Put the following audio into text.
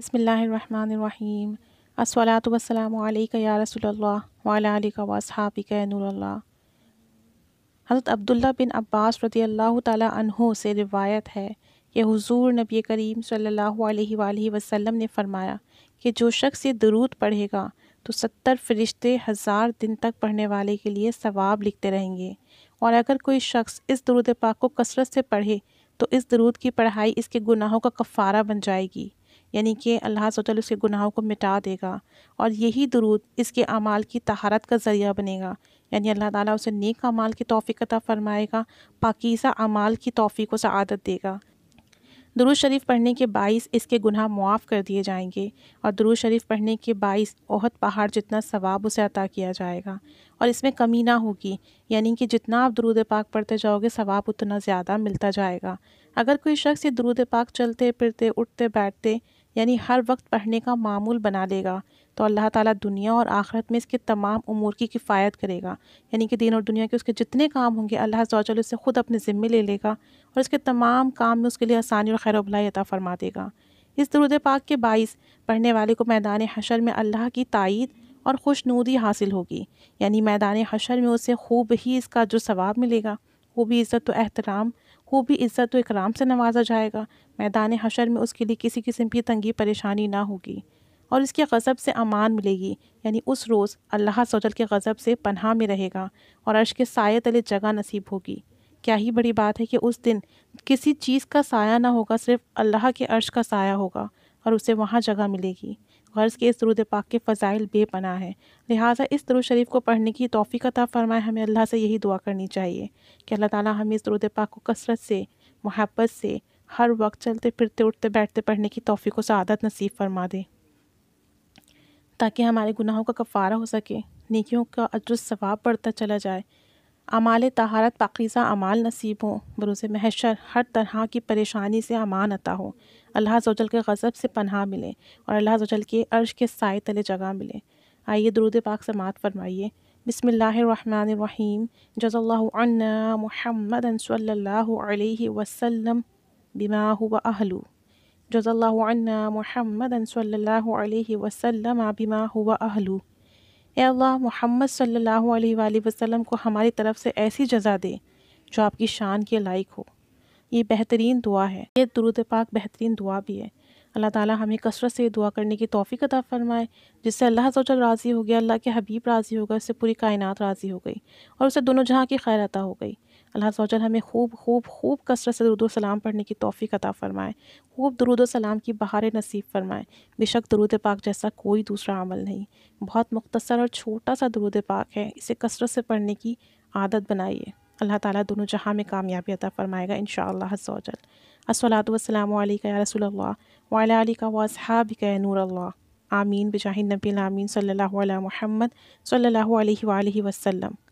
بسم اللہ الرحمن الرحیم السلاۃ وسلم علیکہ یا رسول اللہ علیہ واصحابک نور اللہ حضرت عبداللہ بن عباس رضی اللہ تعالیٰ عنہ سے روایت ہے کہ حضور نبی کریم صلی اللہ علیہ وآلہ وسلم نے فرمایا کہ جو شخص یہ درود پڑھے گا تو ستر فرشتے ہزار دن تک پڑھنے والے کے لیے ثواب لکھتے رہیں گے اور اگر کوئی شخص اس درود پاک کو کثرت سے پڑھے تو اس درود کی پڑھائی اس کے گناہوں کا کفارہ بن جائے گی یعنی کہ اللہ سوتل اس کے گناہوں کو مٹا دے گا اور یہی درود اس کے اعمال کی تہارت کا ذریعہ بنے گا یعنی اللہ تعالیٰ اسے نیک اعمال کی توفیق عطا فرمائے گا پاکیزہ اعمال کی توفیق و سعادت دے گا درود شریف پڑھنے کے باعث اس کے گناہ معاف کر دیے جائیں گے اور درود شریف پڑھنے کے باعث اوہد پہاڑ جتنا ثواب اسے عطا کیا جائے گا اور اس میں کمی نہ ہوگی یعنی کہ جتنا آپ درود پاک پڑھتے جاؤ گے ثواب اتنا زیادہ ملتا جائے گا اگر کوئی شخص یہ درود پاک چلتے پھرتے اٹھتے بیٹھتے یعنی ہر وقت پڑھنے کا معمول بنا لے گا تو اللہ تعالیٰ دنیا اور آخرت میں اس کے تمام امور کی کفایت کرے گا یعنی کہ دین اور دنیا کے اس کے جتنے کام ہوں گے اللہ زوجل اسے خود اپنے ذمے لے لے گا اور اس کے تمام کام میں اس کے لیے آسانی اور خیر و عطا فرما دے گا اس درود پاک کے باعث پڑھنے والے کو میدان حشر میں اللہ کی تائید اور خوش نودی حاصل ہوگی یعنی میدان حشر میں اسے خوب ہی اس کا جو ثواب ملے گا وہ بھی عزت و احترام کو بھی عزت و اکرام سے نوازا جائے گا میدان حشر میں اس کے لیے کسی قسم کی تنگی پریشانی نہ ہوگی اور اس کے غضب سے امان ملے گی یعنی اس روز اللہ سوجل کے غضب سے پناہ میں رہے گا اور عرش کے سائے تلے جگہ نصیب ہوگی کیا ہی بڑی بات ہے کہ اس دن کسی چیز کا سایہ نہ ہوگا صرف اللہ کے عرش کا سایہ ہوگا اور اسے وہاں جگہ ملے گی غرض کے اس درود پاک کے فضائل بے پناہ ہیں لہٰذا اس درود شریف کو پڑھنے کی توفیق عطا فرمائے ہمیں اللہ سے یہی دعا کرنی چاہیے کہ اللہ تعالیٰ ہمیں اس درود پاک کو کثرت سے محبت سے ہر وقت چلتے پھرتے اٹھتے بیٹھتے پڑھنے کی توفیق و سعادت نصیب فرما دے تاکہ ہمارے گناہوں کا کفارہ ہو سکے نیکیوں کا اجر ثواب بڑھتا چلا جائے اعمال طہارت پاکیزہ اعمال نصیب ہوں بروز محشر ہر طرح کی پریشانی سے امان عطا ہو اللہ سجل کے غضب سے پناہ ملے اور اللہ سچل کے عرش کے سائے تلے جگہ ملے آئیے درود پاک سماعت فرمائیے بسم اللہ الرحمن الرحیم جز اللہ عنا محمد صلی اللہ علیہ وسلم بما بم اہلو جز اللہ عنا محمد صلی اللہ علیہ وسلم بما ہُ اہلو اے اللہ محمد صلی اللہ علیہ وآلہ وسلم کو ہماری طرف سے ایسی جزا دے جو آپ کی شان کے لائق ہو یہ بہترین دعا ہے یہ درود پاک بہترین دعا بھی ہے اللہ تعالیٰ ہمیں کثرت سے دعا کرنے کی توفیق عطا فرمائے جس سے اللہ سے راضی ہو گیا اللہ کے حبیب راضی ہو گیا اس سے پوری کائنات راضی ہو گئی اور اسے دونوں جہاں کی خیر عطا ہو گئی اللہ سوچل ہمیں خوب خوب خوب کثرت سے درود و سلام پڑھنے کی توفیق عطا فرمائے خوب درود و سلام کی بہار نصیب فرمائے بے شک درود پاک جیسا کوئی دوسرا عمل نہیں بہت مختصر اور چھوٹا سا درود پاک ہے اسے کثرت سے پڑھنے کی عادت بنائیے اللہ تعالیٰ دونوں جہاں میں کامیابی عطا فرمائے گا انشاءاللہ شاء اللہ سجل اسلاۃ علیکہ یا رسول اللہ علیہ علیہ کا واضح اللہ آمین بجاہ نبی عامین صلی اللہ علیہ محمد صلی اللہ علیہ وآلہ وسلم